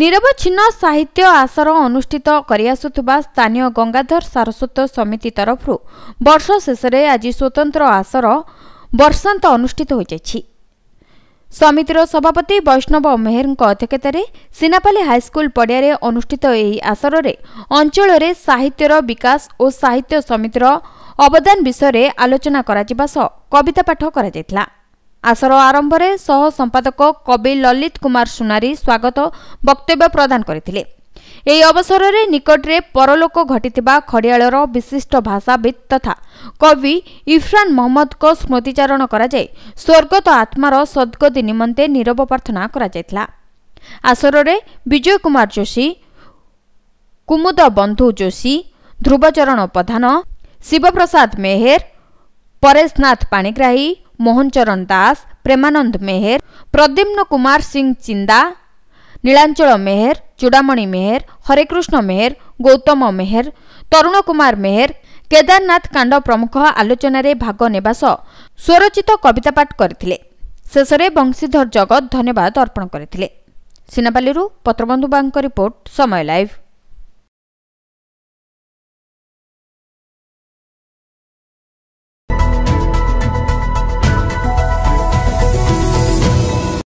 ନିରବଚ୍ଛିନ୍ନ ସାହିତ୍ୟ ଆସର ଅନୁଷ୍ଠିତ କରିଆସୁଥିବା ସ୍ଥାନୀୟ ଗଙ୍ଗାଧର ସାରସ୍ୱତ ସମିତି ତରଫରୁ ବର୍ଷ ଶେଷରେ ଆଜି ସ୍ୱତନ୍ତ୍ର ଆସର ବର୍ଷାନ୍ତ ଅନୁଷ୍ଠିତ ହୋଇଯାଇଛି ସମିତିର ସଭାପତି ବୈଷ୍ଣବ ମେହେରଙ୍କ ଅଧ୍ୟକ୍ଷତାରେ ସିନାପାଲି ହାଇସ୍କୁଲ ପଡ଼ିଆରେ ଅନୁଷ୍ଠିତ ଏହି ଆସରରେ ଅଞ୍ଚଳରେ ସାହିତ୍ୟର ବିକାଶ ଓ ସାହିତ୍ୟ ସମିତିର ଅବଦାନ ବିଷୟରେ ଆଲୋଚନା କରାଯିବା ସହ କବିତା ପାଠ କରାଯାଇଥିଲା ଆସର ଆରମ୍ଭରେ ସହ ସମ୍ପାଦକ କବି ଲଲିତ କୁମାର ସୁନାରୀ ସ୍ୱାଗତ ବକ୍ତବ୍ୟ ପ୍ରଦାନ କରିଥିଲେ ଏହି ଅବସରରେ ନିକଟରେ ପରଲୋକ ଘଟିଥିବା ଖଡ଼ିଆଳର ବିଶିଷ୍ଟ ଭାଷାବିତ୍ ତଥା କବି ଇରଫାନ ମହମ୍ମଦଙ୍କ ସ୍ମୃତିଚାରଣ କରାଯାଇ ସ୍ୱର୍ଗତ ଆତ୍ମାର ସଦ୍ଗତି ନିମନ୍ତେ ନିରବ ପ୍ରାର୍ଥନା କରାଯାଇଥିଲା ଆସରରେ ବିଜୟ କୁମାର ଯୋଶୀ କୁମୁଦ ବନ୍ଧୁ ଯୋଶୀ ଧ୍ରୁବଚରଣ ପ୍ରଧାନ ଶିବପ୍ରସାଦ ମେହେର ପରେଶନାଥ ପାଣିଗ୍ରାହୀ ମୋହନ ଚରଣ ଦାସ ପ୍ରେମାନନ୍ଦ ମେହେର ପ୍ରଦ୍ୟୁମ୍ନ କୁମାର ସିଂ ଚିନ୍ଦା ନୀଳାଞ୍ଚଳ ମେହେର ଚୂଡ଼ାମଣି ମେହେର ହରେକୃଷ୍ଣ ମେହେର ଗୌତମ ମେହେର ତରୁଣ କୁମାର ମେହେର କେଦାରନାଥ କାଣ୍ଡ ପ୍ରମୁଖ ଆଲୋଚନାରେ ଭାଗ ନେବା ସହ ସ୍ୱରଚିତ କବିତା ପାଠ କରିଥିଲେ ଶେଷରେ ବଂଶୀଧର ଜଗତ ଧନ୍ୟବାଦ ଅର୍ପଣ କରିଥିଲେ ସିନାପାଲିରୁ ପତ୍ରବନ୍ଧୁ ବାଙ୍କ ରିପୋର୍ଟ ସମୟ ଲାଇଭ